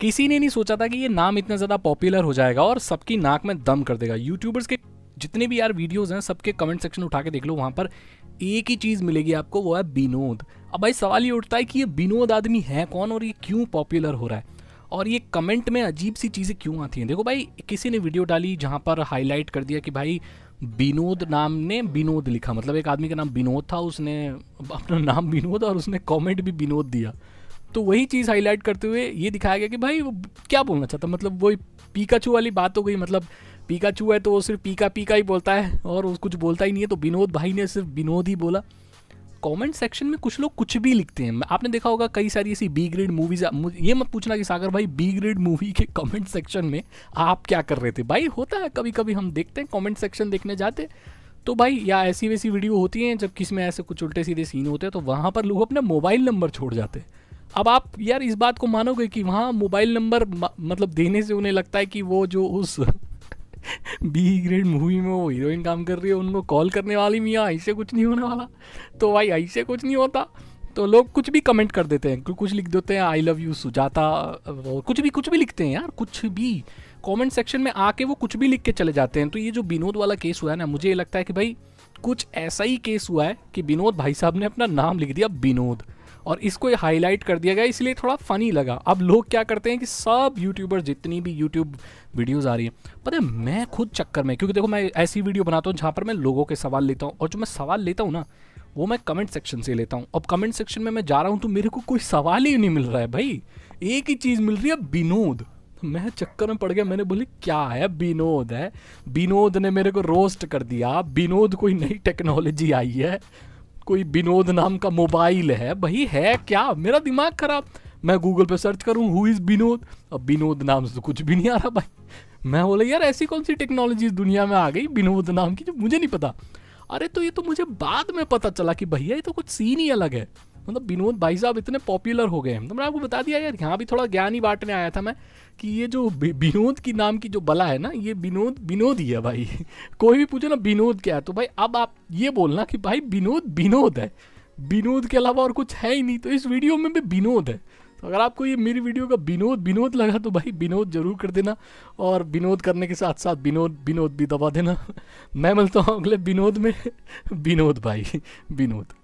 किसी ने नहीं सोचा था कि ये नाम इतना ज़्यादा पॉपुलर हो जाएगा और सबकी नाक में दम कर देगा यूट्यूबर्स के जितने भी यार वीडियोस हैं सबके कमेंट सेक्शन उठा के देख लो वहाँ पर एक ही चीज़ मिलेगी आपको वो है विनोद अब भाई सवाल ये उठता है कि ये विनोद आदमी है कौन और ये क्यों पॉपुलर हो रहा है और ये कमेंट में अजीब सी चीज़ें क्यों आती हैं देखो भाई किसी ने वीडियो डाली जहाँ पर हाईलाइट कर दिया कि भाई विनोद नाम ने विनोद लिखा मतलब एक आदमी का नाम विनोद था उसने अपना नाम विनोद और उसने कमेंट भी विनोद दिया तो वही चीज़ हाईलाइट करते हुए ये दिखाया गया कि भाई वो क्या बोलना चाहता मतलब वही पीकाचू वाली बात हो गई मतलब पीकाचू है तो वो सिर्फ पीका पीका ही बोलता है और वो कुछ बोलता ही नहीं है तो विनोद भाई ने सिर्फ विनोद ही बोला कमेंट सेक्शन में कुछ लोग कुछ भी लिखते हैं आपने देखा होगा कई सारी ऐसी बी ग्रेड मूवीज ये मत पूछना कि सागर भाई बी ग्रेड मूवी के कमेंट सेक्शन में आप क्या कर रहे थे भाई होता है कभी कभी हम देखते हैं कमेंट सेक्शन देखने जाते तो भाई या ऐसी वैसी वीडियो होती हैं जब किसी में ऐसे कुछ उल्टे सीधे सीन होते हैं तो वहाँ पर लोग अपना मोबाइल नंबर छोड़ जाते हैं अब आप यार इस बात को मानोगे कि वहाँ मोबाइल नंबर मतलब देने से उन्हें लगता है कि वो जो उस बी ग्रेड मूवी में वो हीरोइन काम कर रही है उनको कॉल करने वाली मियाँ ऐसे कुछ नहीं होने वाला तो भाई ऐसे कुछ नहीं होता तो लोग कुछ भी कमेंट कर देते हैं कुछ लिख देते हैं आई लव यू सुजाता कुछ भी कुछ भी लिखते हैं यार कुछ भी कमेंट सेक्शन में आके वो कुछ भी लिख के चले जाते हैं तो ये जो विनोद वाला केस हुआ है ना मुझे ये लगता है कि भाई कुछ ऐसा ही केस हुआ है कि विनोद भाई साहब ने अपना नाम लिख दिया विनोद और इसको हाईलाइट कर दिया गया इसलिए थोड़ा फ़नी लगा अब लोग क्या करते हैं कि सब यूट्यूबर जितनी भी यूट्यूब वीडियोज़ आ रही है पता है मैं खुद चक्कर में क्योंकि देखो मैं ऐसी वीडियो बनाता हूँ जहाँ पर मैं लोगों के सवाल लेता हूँ और जो मैं सवाल लेता हूँ ना वो मैं कमेंट सेक्शन से लेता हूँ अब कमेंट सेक्शन में मैं जा रहा हूँ तो मेरे को कोई सवाल ही नहीं मिल रहा है भाई एक ही चीज़ मिल रही है विनोद तो मैं चक्कर में पड़ गया मैंने बोली क्या है विनोद है विनोद ने मेरे को रोस्ट कर दिया विनोद कोई नई टेक्नोलॉजी आई है कोई विनोद नाम का मोबाइल है भाई है क्या मेरा दिमाग खराब मैं गूगल पे सर्च करूँ हु इज़ विनोद अब विनोद नाम से तो कुछ भी नहीं आ रहा भाई मैं बोला यार ऐसी कौन सी टेक्नोलॉजी दुनिया में आ गई विनोद नाम की जो मुझे नहीं पता अरे तो ये तो मुझे बाद में पता चला कि भैया ये तो कुछ सीन ही अलग है मतलब विनोद भाई साहब इतने पॉपुलर हो गए हैं तो मैंने आपको बता दिया यार यहाँ भी थोड़ा ज्ञान ही बांटने आया था मैं कि ये जो विनोद की नाम की जो बला है ना ये विनोद विनोद ही है भाई कोई भी पूछे ना विनोद क्या है तो भाई अब आप ये बोलना कि भाई विनोद विनोद है विनोद के अलावा और कुछ है ही नहीं तो इस वीडियो में भी विनोद है तो अगर आपको ये मेरी वीडियो का विनोद विनोद लगा तो भाई विनोद जरूर कर देना और विनोद करने के साथ साथ विनोद विनोद भी दबा देना मैं मिलता हूँ अगले विनोद में विनोद भाई विनोद